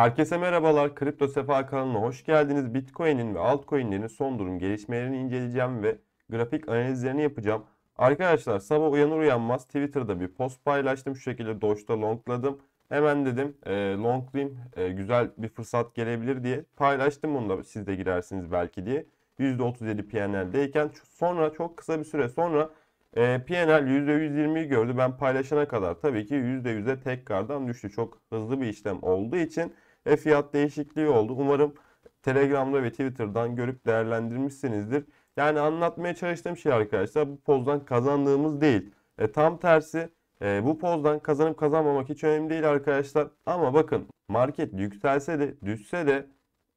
Herkese merhabalar. Kripto Sefa kanalına hoş geldiniz. Bitcoin'in ve altcoin'lerin son durum gelişmelerini inceleyeceğim ve grafik analizlerini yapacağım. Arkadaşlar sabah uyanır uyanmaz Twitter'da bir post paylaştım. Şu şekilde Doge'da longladım. Hemen dedim e, ee, longlayayım e, güzel bir fırsat gelebilir diye paylaştım bunu da siz de girersiniz belki diye. %37 PNL'deyken sonra çok kısa bir süre sonra e, PNL %120'yi gördü. Ben paylaşana kadar tabii ki %100'e tekrardan düştü. Çok hızlı bir işlem olduğu için e, fiyat değişikliği oldu. Umarım Telegram'da ve Twitter'dan görüp değerlendirmişsinizdir. Yani anlatmaya çalıştığım şey arkadaşlar bu pozdan kazandığımız değil. E, tam tersi e, bu pozdan kazanıp kazanmamak hiç önemli değil arkadaşlar. Ama bakın market yükselse de düşse de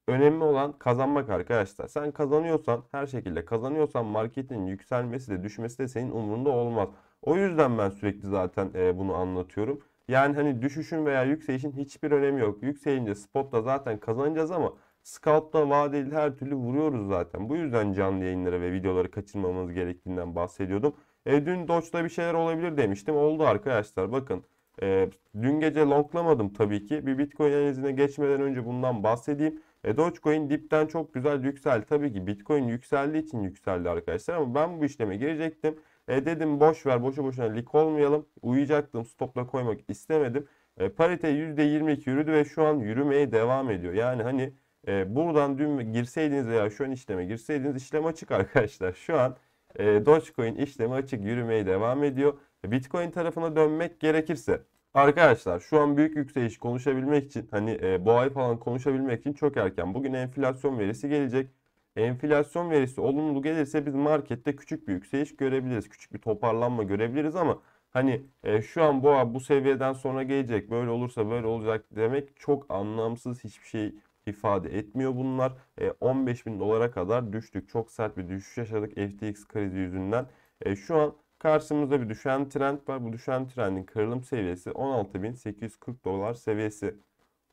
önemli olan kazanmak arkadaşlar. Sen kazanıyorsan her şekilde kazanıyorsan marketin yükselmesi de düşmesi de senin umurunda olmaz. O yüzden ben sürekli zaten e, bunu anlatıyorum. Yani hani düşüşün veya yükselişin hiçbir önemi yok. Yükselince spotta zaten kazanacağız ama scout'ta vadeli her türlü vuruyoruz zaten. Bu yüzden canlı yayınları ve videoları kaçırmamamız gerektiğinden bahsediyordum. E, dün Doge'da bir şeyler olabilir demiştim. Oldu arkadaşlar bakın. E, dün gece longlamadım tabii ki. Bir Bitcoin analizine geçmeden önce bundan bahsedeyim. E, Dogecoin dipten çok güzel yükseldi. Tabii ki Bitcoin yükseldiği için yükseldi arkadaşlar. Ama ben bu işleme girecektim. E dedim boş ver boşu boşuna lik olmayalım. Uyuyacaktım stopla koymak istemedim. E, parite %22 yürüdü ve şu an yürümeye devam ediyor. Yani hani e, buradan dün girseydiniz veya şu an işleme girseydiniz işlem açık arkadaşlar. Şu an e, Dogecoin işlemi açık yürümeye devam ediyor. Bitcoin tarafına dönmek gerekirse Arkadaşlar şu an büyük yükseliş konuşabilmek için hani e, bu ay falan konuşabilmek için çok erken. Bugün enflasyon verisi gelecek. Enflasyon verisi olumlu gelirse biz markette küçük bir yükseliş görebiliriz. Küçük bir toparlanma görebiliriz ama hani e, şu an bu bu seviyeden sonra gelecek böyle olursa böyle olacak demek çok anlamsız hiçbir şey ifade etmiyor bunlar. E, 15 bin dolara kadar düştük. Çok sert bir düşüş yaşadık FTX krizi yüzünden. E, şu an karşımızda bir düşen trend var. Bu düşen trendin kırılım seviyesi 16.840 dolar seviyesi.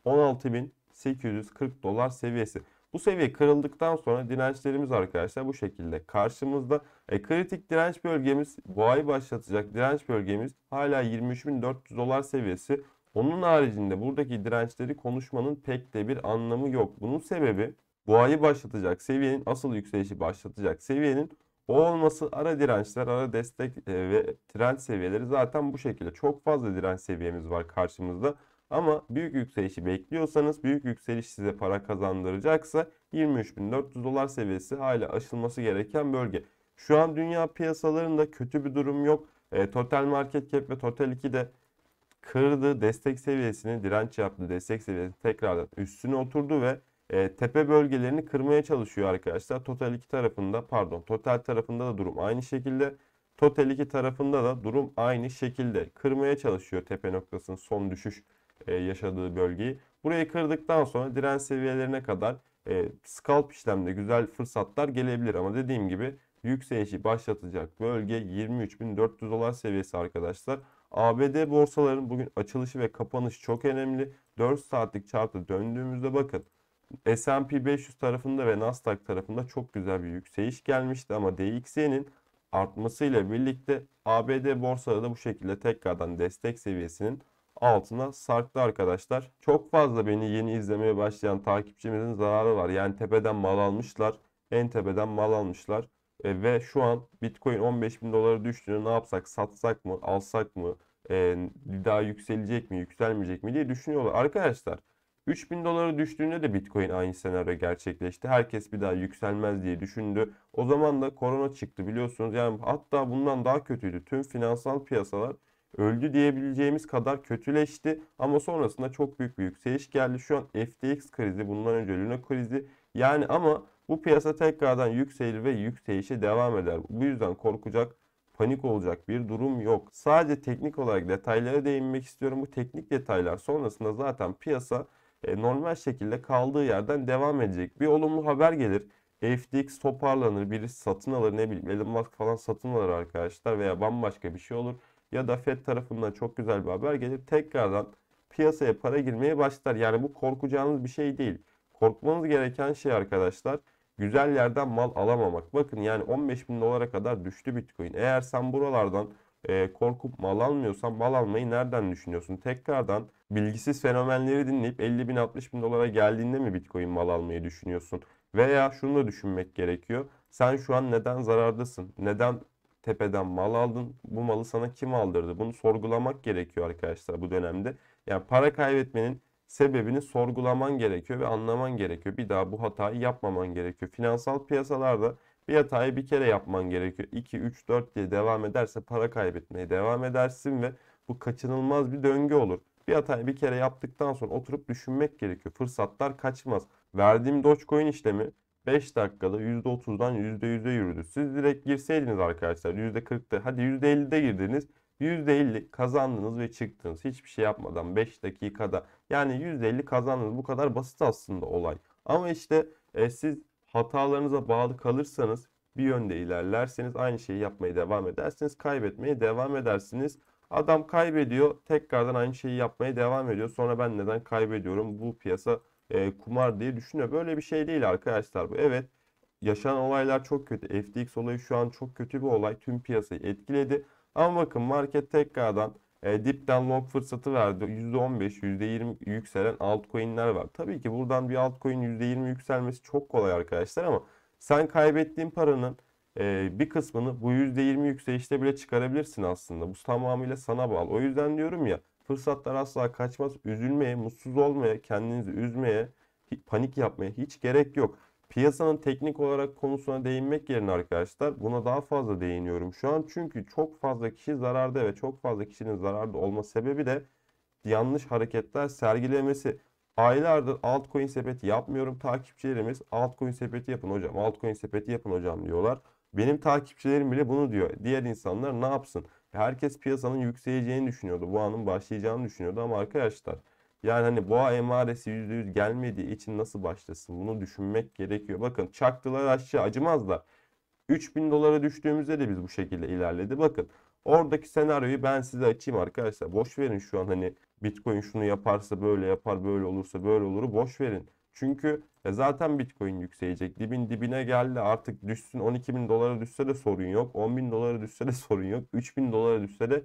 16.840 dolar seviyesi. Bu seviye kırıldıktan sonra dirençlerimiz arkadaşlar bu şekilde karşımızda. E, kritik direnç bölgemiz bu ay başlatacak direnç bölgemiz hala 23.400 dolar seviyesi. Onun haricinde buradaki dirençleri konuşmanın pek de bir anlamı yok. Bunun sebebi bu boğayı başlatacak seviyenin asıl yükselişi başlatacak seviyenin o olması ara dirençler, ara destek e, ve trend seviyeleri zaten bu şekilde. Çok fazla direnç seviyemiz var karşımızda. Ama büyük yükselişi bekliyorsanız büyük yükseliş size para kazandıracaksa 23.400 dolar seviyesi hala aşılması gereken bölge. Şu an dünya piyasalarında kötü bir durum yok. E, total market cap ve total 2 de kırdı destek seviyesini direnç yaptı destek seviyesini tekrardan üstüne oturdu ve e, tepe bölgelerini kırmaya çalışıyor arkadaşlar. Total 2 tarafında pardon total tarafında da durum aynı şekilde. Total 2 tarafında da durum aynı şekilde kırmaya çalışıyor tepe noktasının son düşüş e, yaşadığı bölgeyi. Burayı kırdıktan sonra direnç seviyelerine kadar e, scalp işlemde güzel fırsatlar gelebilir. Ama dediğim gibi yükselişi başlatacak bölge 23.400 dolar seviyesi arkadaşlar. ABD borsaların bugün açılışı ve kapanışı çok önemli. 4 saatlik çarptı döndüğümüzde bakın S&P 500 tarafında ve Nasdaq tarafında çok güzel bir yükseliş gelmişti ama DXY'nin artmasıyla birlikte ABD borsaları da bu şekilde tekrardan destek seviyesinin altına sarktı arkadaşlar. Çok fazla beni yeni izlemeye başlayan takipçimizin zararı var. Yani tepeden mal almışlar. En tepeden mal almışlar. E, ve şu an Bitcoin 15 bin dolara düştüğünde ne yapsak satsak mı alsak mı e, daha yükselecek mi yükselmeyecek mi diye düşünüyorlar. Arkadaşlar 3000 dolara düştüğünde de Bitcoin aynı senaryo gerçekleşti. Herkes bir daha yükselmez diye düşündü. O zaman da korona çıktı biliyorsunuz. Yani hatta bundan daha kötüydü. Tüm finansal piyasalar öldü diyebileceğimiz kadar kötüleşti ama sonrasında çok büyük bir yükseliş geldi. Şu an FTX krizi, bundan önce Luna krizi yani ama bu piyasa tekrardan yükselir ve yükselişe devam eder. Bu yüzden korkacak panik olacak bir durum yok. Sadece teknik olarak detaylara değinmek istiyorum. Bu teknik detaylar sonrasında zaten piyasa e, normal şekilde kaldığı yerden devam edecek. Bir olumlu haber gelir. FTX toparlanır, biri satın alır ne bileyim Elon Musk falan satın alır arkadaşlar veya bambaşka bir şey olur ya da FED tarafından çok güzel bir haber gelip tekrardan piyasaya para girmeye başlar. Yani bu korkacağınız bir şey değil. Korkmanız gereken şey arkadaşlar güzel yerden mal alamamak. Bakın yani 15 bin dolara kadar düştü Bitcoin. Eğer sen buralardan e, korkup mal almıyorsan mal almayı nereden düşünüyorsun? Tekrardan bilgisiz fenomenleri dinleyip 50 bin 60 bin dolara geldiğinde mi Bitcoin mal almayı düşünüyorsun? Veya şunu da düşünmek gerekiyor. Sen şu an neden zarardasın? Neden tepeden mal aldın. Bu malı sana kim aldırdı? Bunu sorgulamak gerekiyor arkadaşlar bu dönemde. Yani para kaybetmenin sebebini sorgulaman gerekiyor ve anlaman gerekiyor. Bir daha bu hatayı yapmaman gerekiyor. Finansal piyasalarda bir hatayı bir kere yapman gerekiyor. 2, 3, 4 diye devam ederse para kaybetmeye devam edersin ve bu kaçınılmaz bir döngü olur. Bir hatayı bir kere yaptıktan sonra oturup düşünmek gerekiyor. Fırsatlar kaçmaz. Verdiğim Dogecoin işlemi 5 dakikada %30'dan %100'e yürüdü. Siz direkt girseydiniz arkadaşlar %40'da hadi %50'de girdiniz. %50 kazandınız ve çıktınız. Hiçbir şey yapmadan 5 dakikada. Yani %50 kazandınız. Bu kadar basit aslında olay. Ama işte e, siz hatalarınıza bağlı kalırsanız bir yönde ilerlerseniz aynı şeyi yapmaya devam edersiniz. Kaybetmeye devam edersiniz. Adam kaybediyor tekrardan aynı şeyi yapmaya devam ediyor. Sonra ben neden kaybediyorum bu piyasa e, kumar diye düşünüyor. Böyle bir şey değil arkadaşlar bu. Evet yaşanan olaylar çok kötü. FTX olayı şu an çok kötü bir olay. Tüm piyasayı etkiledi. Ama bakın market tekrardan e, dipten long fırsatı verdi. %15, %20 yükselen altcoin'ler var. Tabii ki buradan bir altcoin %20 yükselmesi çok kolay arkadaşlar ama sen kaybettiğin paranın e, bir kısmını bu %20 yükselişte bile çıkarabilirsin aslında. Bu tamamıyla sana bağlı. O yüzden diyorum ya Fırsatlar asla kaçmaz. Üzülmeye, mutsuz olmaya, kendinizi üzmeye, panik yapmaya hiç gerek yok. Piyasanın teknik olarak konusuna değinmek yerine arkadaşlar buna daha fazla değiniyorum şu an. Çünkü çok fazla kişi zararda ve çok fazla kişinin zararda olma sebebi de yanlış hareketler sergilemesi. Aylardır altcoin sepeti yapmıyorum. Takipçilerimiz altcoin sepeti yapın hocam, altcoin sepeti yapın hocam diyorlar. Benim takipçilerim bile bunu diyor. Diğer insanlar ne yapsın? Herkes piyasanın yükseleceğini düşünüyordu. bu anın başlayacağını düşünüyordu ama arkadaşlar yani hani boğa emaresi %100 gelmediği için nasıl başlasın? Bunu düşünmek gerekiyor. Bakın çaktılar aşağı acımazlar. 3000 dolara düştüğümüzde de biz bu şekilde ilerledi. Bakın oradaki senaryoyu ben size açayım arkadaşlar. Boş verin şu an hani Bitcoin şunu yaparsa böyle yapar, böyle olursa böyle olur. Boş verin. Çünkü e, zaten Bitcoin yükselecek. Dibin dibine geldi artık düşsün 12 bin dolara düşse de sorun yok. 10 bin dolara düşse de sorun yok. 3 bin dolara düşse de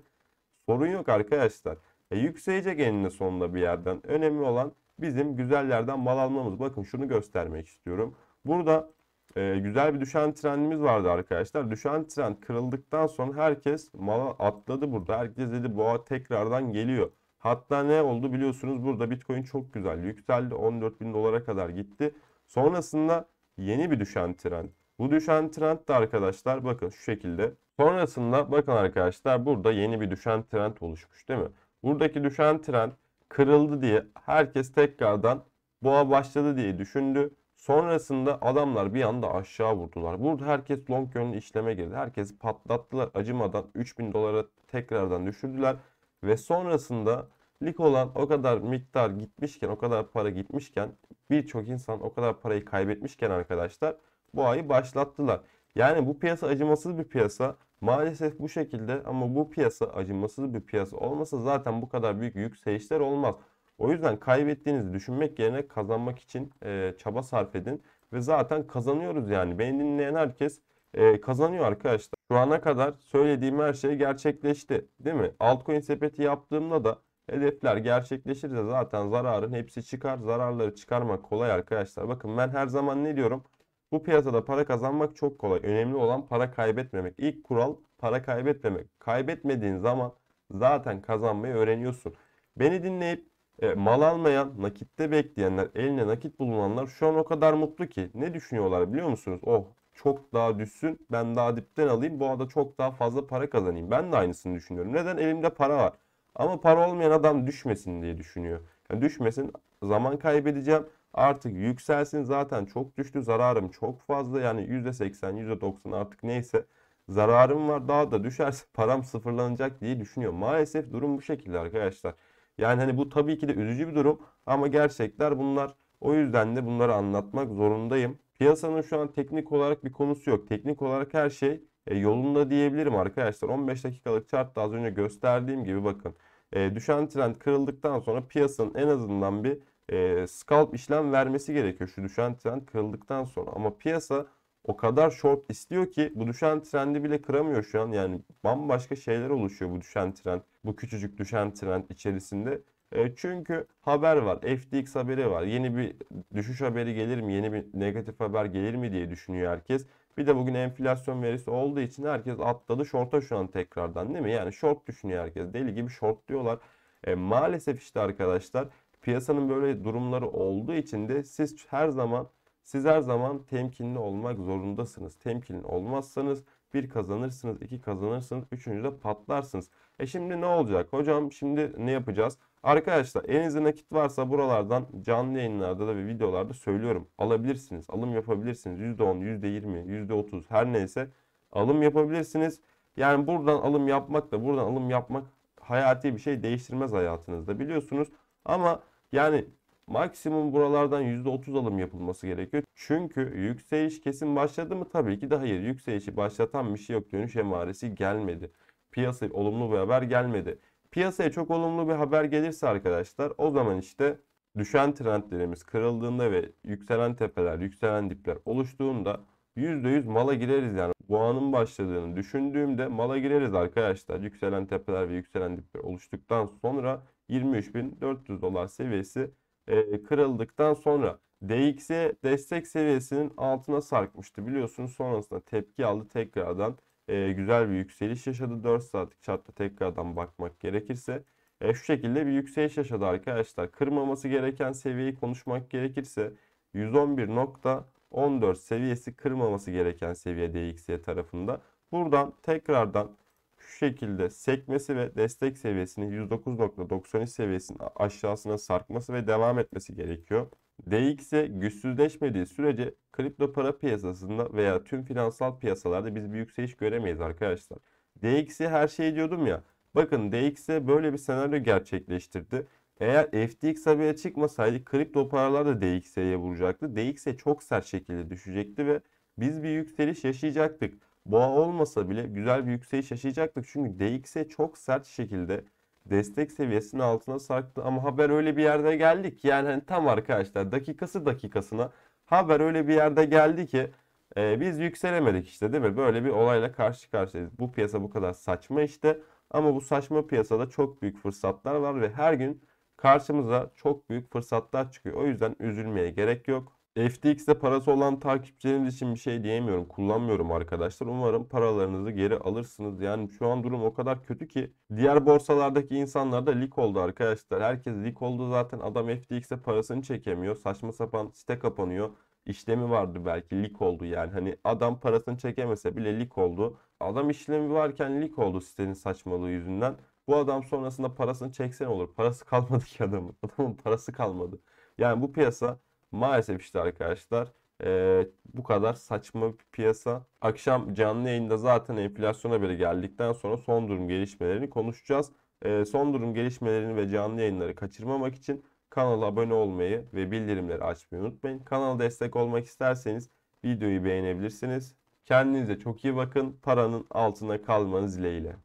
sorun yok arkadaşlar. E yükselecek eninde sonunda bir yerden. Önemli olan bizim güzellerden mal almamız. Bakın şunu göstermek istiyorum. Burada e, güzel bir düşen trendimiz vardı arkadaşlar. Düşen trend kırıldıktan sonra herkes mal atladı burada. Herkes dedi boğa tekrardan geliyor. Hatta ne oldu biliyorsunuz burada Bitcoin çok güzel yükseldi. 14 bin dolara kadar gitti. Sonrasında yeni bir düşen trend. Bu düşen trend de arkadaşlar bakın şu şekilde. Sonrasında bakın arkadaşlar burada yeni bir düşen trend oluşmuş değil mi? Buradaki düşen trend kırıldı diye herkes tekrardan boğa başladı diye düşündü. Sonrasında adamlar bir anda aşağı vurdular. Burada herkes long yönlü işleme girdi. Herkesi patlattılar acımadan 3000 dolara tekrardan düşürdüler. Ve sonrasında lik olan o kadar miktar gitmişken, o kadar para gitmişken, birçok insan o kadar parayı kaybetmişken arkadaşlar bu ayı başlattılar. Yani bu piyasa acımasız bir piyasa. Maalesef bu şekilde ama bu piyasa acımasız bir piyasa olmasa zaten bu kadar büyük yükselişler olmaz. O yüzden kaybettiğinizi düşünmek yerine kazanmak için e, çaba sarf edin. Ve zaten kazanıyoruz yani. Beni dinleyen herkes e, kazanıyor arkadaşlar. Şu ana kadar söylediğim her şey gerçekleşti değil mi? Altcoin sepeti yaptığımda da Hedefler gerçekleşirse zaten zararın hepsi çıkar. Zararları çıkarmak kolay arkadaşlar. Bakın ben her zaman ne diyorum? Bu piyasada para kazanmak çok kolay. Önemli olan para kaybetmemek. İlk kural para kaybetmemek. Kaybetmediğin zaman zaten kazanmayı öğreniyorsun. Beni dinleyip e, mal almayan, nakitte bekleyenler, eline nakit bulunanlar şu an o kadar mutlu ki. Ne düşünüyorlar biliyor musunuz? Oh çok daha düşsün ben daha dipten alayım bu arada çok daha fazla para kazanayım. Ben de aynısını düşünüyorum. Neden? Elimde para var. Ama para olmayan adam düşmesin diye düşünüyor. Yani düşmesin zaman kaybedeceğim. Artık yükselsin zaten çok düştü zararım çok fazla yani %80 %90 artık neyse zararım var daha da düşerse param sıfırlanacak diye düşünüyor. Maalesef durum bu şekilde arkadaşlar. Yani hani bu tabii ki de üzücü bir durum ama gerçekler bunlar. O yüzden de bunları anlatmak zorundayım. Piyasanın şu an teknik olarak bir konusu yok. Teknik olarak her şey e, yolunda diyebilirim arkadaşlar. 15 dakikalık chartta az önce gösterdiğim gibi bakın e, düşen trend kırıldıktan sonra piyasanın en azından bir e, scalp işlem vermesi gerekiyor şu düşen trend kırıldıktan sonra. Ama piyasa o kadar short istiyor ki bu düşen trendi bile kıramıyor şu an. Yani bambaşka şeyler oluşuyor bu düşen trend. Bu küçücük düşen trend içerisinde e, çünkü haber var. FTX haberi var. Yeni bir düşüş haberi gelir mi? Yeni bir negatif haber gelir mi diye düşünüyor herkes. Bir de bugün enflasyon verisi olduğu için herkes atladı şorta şu an tekrardan değil mi? Yani short düşünüyor herkes. Deli gibi short diyorlar. E, maalesef işte arkadaşlar piyasanın böyle durumları olduğu için de siz her zaman siz her zaman temkinli olmak zorundasınız. Temkinli olmazsanız bir kazanırsınız, iki kazanırsınız, üçüncü de patlarsınız. E şimdi ne olacak? Hocam şimdi ne yapacağız? Arkadaşlar elinizde nakit varsa buralardan canlı yayınlarda da ve videolarda söylüyorum. Alabilirsiniz. Alım yapabilirsiniz. %10, %20, %30 her neyse alım yapabilirsiniz. Yani buradan alım yapmak da buradan alım yapmak hayati bir şey değiştirmez hayatınızda biliyorsunuz. Ama yani maksimum buralardan %30 alım yapılması gerekiyor. Çünkü yükseliş kesin başladı mı? Tabii ki de hayır. Yükselişi başlatan bir şey yok. Dönüş emaresi gelmedi. Piyasa olumlu bir haber gelmedi. Piyasaya çok olumlu bir haber gelirse arkadaşlar o zaman işte düşen trendlerimiz kırıldığında ve yükselen tepeler, yükselen dipler oluştuğunda %100 mala gireriz yani. Boğanın başladığını düşündüğümde mala gireriz arkadaşlar. Yükselen tepeler ve yükselen dipler oluştuktan sonra 23.400 dolar seviyesi e, kırıldıktan sonra DXY destek seviyesinin altına sarkmıştı biliyorsunuz. Sonrasında tepki aldı tekrardan e, güzel bir yükseliş yaşadı. 4 saatlik çarpta tekrardan bakmak gerekirse. E, şu şekilde bir yükseliş yaşadı arkadaşlar. Kırmaması gereken seviyeyi konuşmak gerekirse 111.14 seviyesi kırmaması gereken seviye DXY tarafında. Buradan tekrardan şu şekilde sekmesi ve destek seviyesini 109.93 seviyesinin aşağısına sarkması ve devam etmesi gerekiyor. DX'e güçsüzleşmediği sürece kripto para piyasasında veya tüm finansal piyasalarda biz bir yükseliş göremeyiz arkadaşlar. DX'e her şey diyordum ya. Bakın DX'e böyle bir senaryo gerçekleştirdi. Eğer FTX habere çıkmasaydı kripto paralar da DX'ye vuracaktı. DX'e çok sert şekilde düşecekti ve biz bir yükseliş yaşayacaktık. Boğa olmasa bile güzel bir yükseliş yaşayacaktık. Çünkü DX'e çok sert şekilde destek seviyesinin altına sarktı ama haber öyle bir yerde geldi ki yani hani tam arkadaşlar dakikası dakikasına haber öyle bir yerde geldi ki e, biz yükselemedik işte değil mi? Böyle bir olayla karşı karşıyayız. Bu piyasa bu kadar saçma işte ama bu saçma piyasada çok büyük fırsatlar var ve her gün karşımıza çok büyük fırsatlar çıkıyor. O yüzden üzülmeye gerek yok. FTX'de parası olan takipçilerimiz için bir şey diyemiyorum. Kullanmıyorum arkadaşlar. Umarım paralarınızı geri alırsınız. Yani şu an durum o kadar kötü ki diğer borsalardaki insanlar da lik oldu arkadaşlar. Herkes lik oldu zaten. Adam FTX'e parasını çekemiyor. Saçma sapan site kapanıyor. İşlemi vardı belki lik oldu yani. Hani adam parasını çekemese bile lik oldu. Adam işlemi varken lik oldu sitenin saçmalığı yüzünden. Bu adam sonrasında parasını çeksen olur. Parası kalmadı ki adamın. Adamın parası kalmadı. Yani bu piyasa Maalesef işte arkadaşlar e, bu kadar saçma bir piyasa. Akşam canlı yayında zaten enflasyon haberi geldikten sonra son durum gelişmelerini konuşacağız. E, son durum gelişmelerini ve canlı yayınları kaçırmamak için kanala abone olmayı ve bildirimleri açmayı unutmayın. Kanala destek olmak isterseniz videoyu beğenebilirsiniz. Kendinize çok iyi bakın. Paranın altına kalmanız dileğiyle.